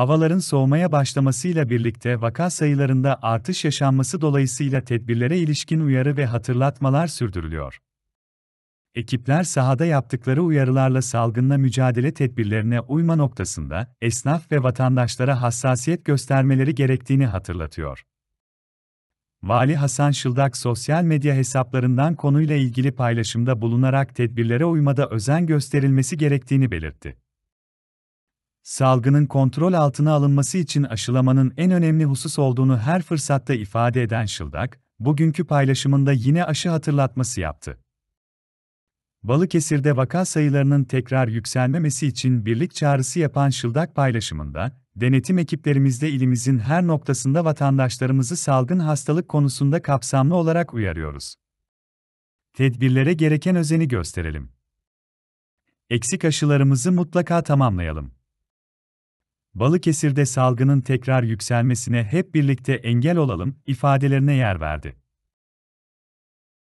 Havaların soğumaya başlamasıyla birlikte vaka sayılarında artış yaşanması dolayısıyla tedbirlere ilişkin uyarı ve hatırlatmalar sürdürülüyor. Ekipler sahada yaptıkları uyarılarla salgınla mücadele tedbirlerine uyma noktasında esnaf ve vatandaşlara hassasiyet göstermeleri gerektiğini hatırlatıyor. Vali Hasan Şıldak sosyal medya hesaplarından konuyla ilgili paylaşımda bulunarak tedbirlere uymada özen gösterilmesi gerektiğini belirtti salgının kontrol altına alınması için aşılamanın en önemli husus olduğunu her fırsatta ifade eden Şıldak, bugünkü paylaşımında yine aşı hatırlatması yaptı. Balıkesir'de vaka sayılarının tekrar yükselmemesi için birlik çağrısı yapan Şıldak paylaşımında, denetim ekiplerimizde ilimizin her noktasında vatandaşlarımızı salgın hastalık konusunda kapsamlı olarak uyarıyoruz. Tedbirlere gereken özeni gösterelim. Eksik aşılarımızı mutlaka tamamlayalım. Balıkesir'de salgının tekrar yükselmesine hep birlikte engel olalım ifadelerine yer verdi.